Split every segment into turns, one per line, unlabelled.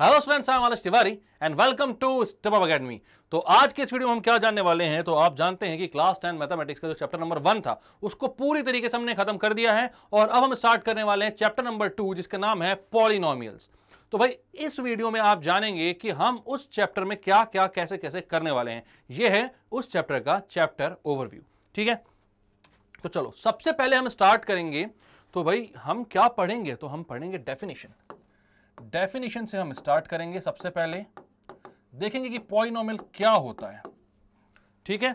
hello friends I Manas Tiwari and welcome to step up academy तो आज के इस वीडियो में हम क्या जानने वाले हैं तो आप जानते हैं कि क्लास टेन मैथमेटिक्स का जो चैप्टर नंबर वन था उसको पूरी तरीके से हमने खत्म कर दिया है और अब हम स्टार्ट करने वाले हैं चैप्टर नंबर टू जिसका नाम है पॉलिनोमियल्स तो भाई इस वीडियो में आप जानेंगे कि हम उस चैप्टर में क्या क्या कैसे कैसे करने वाले हैं ये है उस चैप्टर का चैप्टर ओवरव्यू ठीक है तो चलो सबसे पहले हम स्टार्ट करेंगे तो भाई हम क्या पढ़ेंगे तो हम पढ़ेंगे डेफिनेशन डेफिनेशन से हम स्टार्ट करेंगे सबसे पहले देखेंगे कि पॉलिनोमियल क्या होता है ठीक है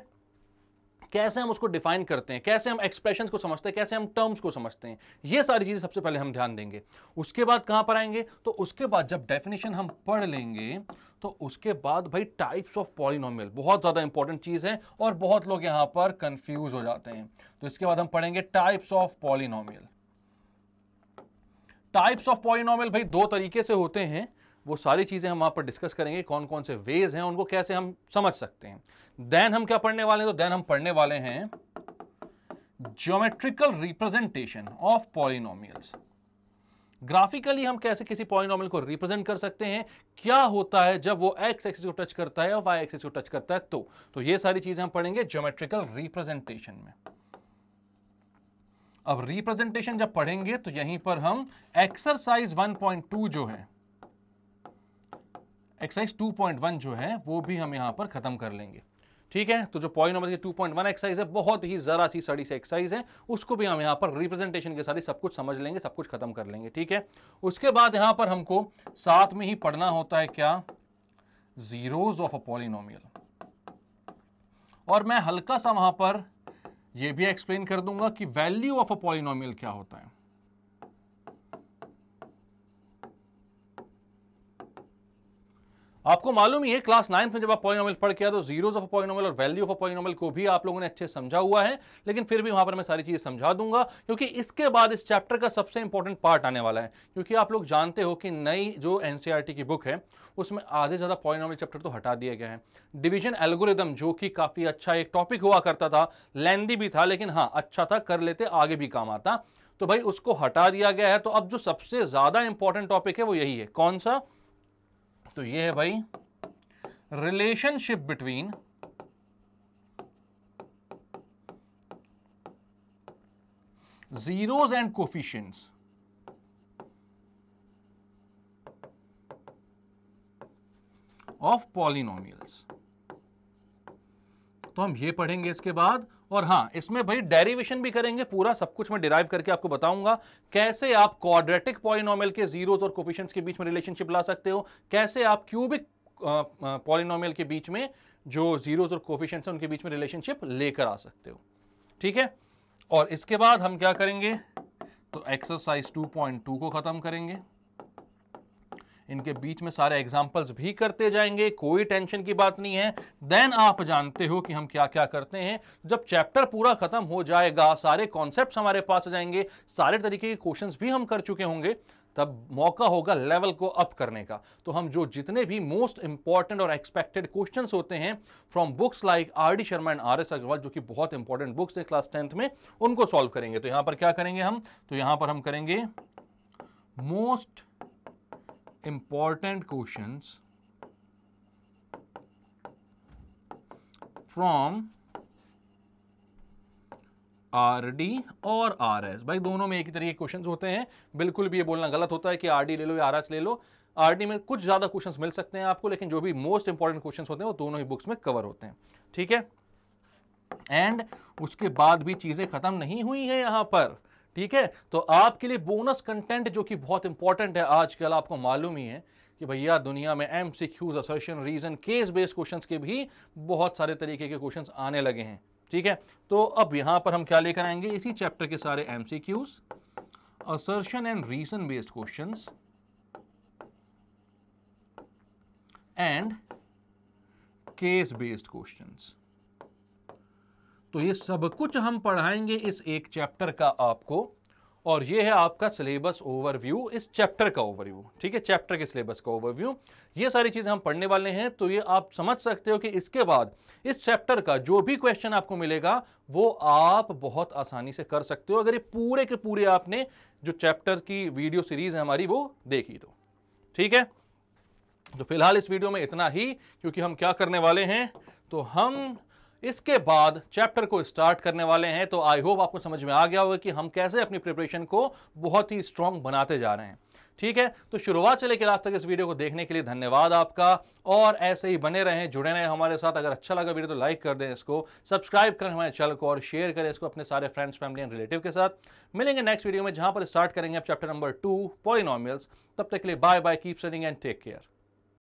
कैसे हम उसको डिफाइन करते हैं कैसे हम एक्सप्रेशन को समझते हैं कैसे हम टर्म्स को समझते हैं ये सारी चीज़ें सबसे पहले हम ध्यान देंगे उसके बाद कहां पर आएंगे तो उसके बाद जब डेफिनेशन हम पढ़ लेंगे तो उसके बाद भाई टाइप्स ऑफ पॉलिनोमियल बहुत ज़्यादा इंपॉर्टेंट चीज़ है और बहुत लोग यहां पर कंफ्यूज हो जाते हैं तो इसके बाद हम पढ़ेंगे types of polynomial types of polynomial भाई दो तरीके से होते हैं वो सारी चीज़ें हम वहाँ पर डिस्कस करेंगे कौन कौन से वेज हैं उनको कैसे हम समझ सकते हैं देन हम क्या पढ़ने वाले हैं तो देन हम पढ़ने वाले हैं geometrical representation of polynomials graphically हम कैसे किसी पॉलिनॉमल को रिप्रेजेंट कर सकते हैं क्या होता है जब वो एक्स एक्सिस को टच करता है और वाई एक्सिस को टच करता है तो तो ये सारी चीजें हम पढ़ेंगे ज्योमेट्रिकल रिप्रेजेंटेशन में अब रिप्रेजेंटेशन जब पढ़ेंगे तो यहीं पर हम एक्सरसाइज 1.2 जो है एक्सरसाइज 2.1 जो है वो भी हम यहां पर खत्म कर लेंगे ठीक है तो जो point number two point one exercise है बहुत ही जरा सी सड़ी से एक्सरसाइज है उसको भी हम यहाँ पर रिप्रेजेंटेशन के साथ ही सब कुछ समझ लेंगे सब कुछ खत्म कर लेंगे ठीक है उसके बाद यहाँ पर हमको साथ में ही पढ़ना होता है क्या जीरोज ऑफ अ पॉलिनोमियल और मैं हल्का सा वहां पर ये भी एक्सप्लेन कर दूंगा कि वैल्यू ऑफ अ पॉलिनोमियल क्या होता है आपको मालूम ही है क्लास नाइन्थ में जब आप पॉइंट पढ़ के आए तो जीरोज ऑफ पॉइनोमल और वैल्यू ऑफ पॉइनोमल को भी आप लोगों ने अच्छे समझा हुआ है लेकिन फिर भी वहां पर मैं सारी चीजें समझा दूंगा क्योंकि इसके बाद इस चैप्टर का सबसे इंपॉर्टेंट पार्ट आने वाला है क्योंकि आप लोग जानते हो कि नई जो एनसीईआरटी e की बुक है उसमें आधे ज्यादा पॉइनोमल चैप्टर तो हटा दिया गया है डिविजन एल्गोरिदम जो कि काफी अच्छा एक टॉपिक हुआ करता था लेंदी भी था लेकिन हाँ अच्छा था कर लेते आगे भी काम आता तो भाई उसको हटा दिया गया है तो अब जो सबसे ज्यादा इंपॉर्टेंट टॉपिक है वो यही है कौन सा तो ये है भाई relationship between zeros and coefficients of polynomials तो हम ये पढ़ेंगे इसके बाद और हाँ इसमें भाई डेरिवेशन भी करेंगे पूरा सब कुछ मैं डिराइव करके आपको बताऊंगा कैसे आप क्वाड्रेटिक पॉलिनोमियल के जीरोस और कोफिशंस के बीच में रिलेशनशिप ला सकते हो कैसे आप क्यूबिक पॉलिनोमियल के बीच में जो जीरोस और कोफिशंस हैं उनके बीच में रिलेशनशिप लेकर आ सकते हो ठीक है और इसके बाद हम क्या करेंगे तो एक्सरसाइज टू को ख़त्म करेंगे इनके बीच में सारे एग्जाम्पल्स भी करते जाएंगे कोई टेंशन की बात नहीं है देन आप जानते हो कि हम क्या क्या करते हैं जब चैप्टर पूरा खत्म हो जाएगा सारे कॉन्सेप्ट हमारे पास जाएंगे सारे तरीके के क्वेश्चन भी हम कर चुके होंगे तब मौका होगा लेवल को अप करने का तो हम जो जितने भी मोस्ट इंपॉर्टेंट और एक्सपेक्टेड क्वेश्चन होते हैं from books like R D Sharma and R S Agarwal जो कि बहुत इंपॉर्टेंट बुक्स है क्लास टेंथ में उनको सॉल्व करेंगे तो यहां पर क्या करेंगे हम तो यहां पर हम करेंगे most important questions from R D और आर एस भाई दोनों में एक ही तरह के क्वेश्चन होते हैं बिल्कुल भी ये बोलना गलत होता है कि आर डी ले लो या आर एस ले लो आर डी में कुछ ज़्यादा क्वेश्चंस मिल सकते हैं आपको लेकिन जो भी मोस्ट इंपॉर्टेंट क्वेश्चन होते हैं वो दोनों ही बुक्स में कवर होते हैं ठीक है एंड उसके बाद भी चीज़ें ख़त्म नहीं हुई है यहां पर ठीक है तो आपके लिए बोनस कंटेंट जो कि बहुत इंपॉर्टेंट है आजकल आपको मालूम ही है कि भैया दुनिया में M C Qs assertion reason case based questions के भी बहुत सारे तरीके के क्वेश्चंस आने लगे हैं ठीक है तो अब यहां पर हम क्या लेकर आएंगे इसी चैप्टर के सारे M C Qs assertion and reason based question and case based questions तो ये सब कुछ हम पढ़ाएंगे इस एक चैप्टर का आपको और ये है आपका सिलेबस ओवरव्यू इस चैप्टर का ओवरव्यू ठीक है चैप्टर के सिलेबस का ओवरव्यू ये सारी चीज़ें हम पढ़ने वाले हैं तो ये आप समझ सकते हो कि इसके बाद इस चैप्टर का जो भी क्वेश्चन आपको मिलेगा वो आप बहुत आसानी से कर सकते हो अगर ये पूरे के पूरे आपने जो चैप्टर की वीडियो सीरीज़ है हमारी वो देखी तो ठीक है तो फिलहाल इस वीडियो में इतना ही क्योंकि हम क्या करने वाले हैं तो हम इसके बाद चैप्टर को स्टार्ट करने वाले हैं तो आई होप आपको समझ में आ गया होगा कि हम कैसे अपनी प्रिपरेशन को बहुत ही स्ट्रांग बनाते जा रहे हैं ठीक है तो शुरुआत से लेकर आज तक इस वीडियो को देखने के लिए धन्यवाद आपका और ऐसे ही बने रहें जुड़े रहें हमारे साथ अगर अच्छा लगा वीडियो तो लाइक कर दें इसको सब्सक्राइब करें हमारे चैनल को और शेयर करें इसको अपने सारे फ्रेंड्स फैमिली एंड रिलेटिव के साथ मिलेंगे नेक्स्ट वीडियो में जहाँ पर स्टार्ट करेंगे आप चैप्टर नंबर टू पॉलिनॉमियल्स तब तक के लिए bye bye keep studying and take care